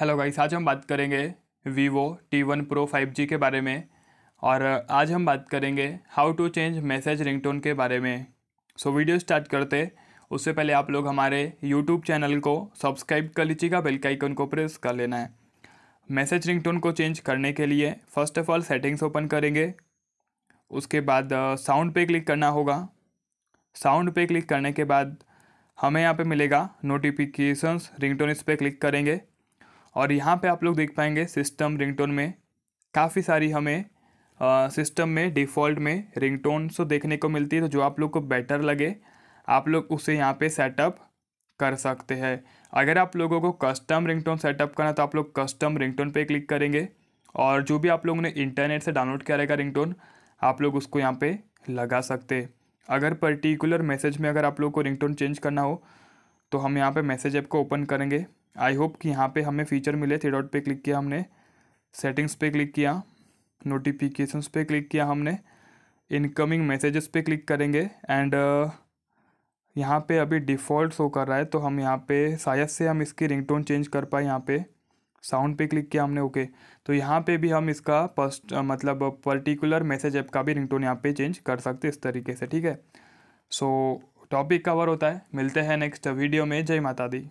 Hello guys आज हम बात करेंगे Vivo T one pro five G के बारे में और आज हम बात करेंगे how to change message ringtone के बारे में सो so, वीडियो स्टार्ट करते उससे पहले आप लोग हमारे यूट्यूब चैनल को सब्सक्राइब कर लीजिएगा बेल का आइकन को प्रेस कर लेना है मैसेज रिंगटोन को चेंज करने के लिए first of all settings open करेंगे उसके बाद साउंड uh, पे क्लिक करना होगा साउंड पे क्लिक करने के बाद हमें यहाँ पे मिलेगा नोटिफिकेशंस रिंगटोन इस पर क्लिक करेंगे और यहाँ पे आप लोग देख पाएंगे सिस्टम रिंगटोन में काफ़ी सारी हमें सिस्टम में डिफ़ॉल्ट में रिंगटोन सो तो देखने को मिलती है तो जो आप लोग को बेटर लगे आप लोग उसे यहाँ पे सेटअप कर सकते हैं अगर आप लोगों को कस्टम रिंगटोन सेटअप करना तो आप लोग कस्टम रिंगटोन पे क्लिक करेंगे और जो भी आप लोगों ने इंटरनेट से डाउनलोड किया रहेगा रिंगटोन आप लोग उसको यहाँ पे लगा सकते अगर पर्टिकुलर मैसेज में अगर आप लोग को रिंगटोन चेंज करना हो तो हम यहाँ पे मैसेज ऐप को ओपन करेंगे आई होप कि यहाँ पे हमें फीचर मिले थ्री डॉट पे क्लिक किया हमने सेटिंग्स पे क्लिक किया नोटिफिकेशन पे क्लिक किया हमने इनकमिंग मैसेजेस पे क्लिक करेंगे एंड uh, यहाँ पे अभी डिफ़ॉल्ट शो कर रहा है तो हम यहाँ पे शायद से हम इसकी रिंगटोन चेंज कर पाए यहाँ पे साउंड पे क्लिक किया हमने ओके okay. तो यहाँ पे भी हम इसका फर्स्ट uh, मतलब पर्टिकुलर मैसेज ऐप का भी रिंगटोन यहाँ पे चेंज कर सकते इस तरीके से ठीक है सो टॉपिक कवर होता है मिलते हैं नेक्स्ट वीडियो में जय माता दी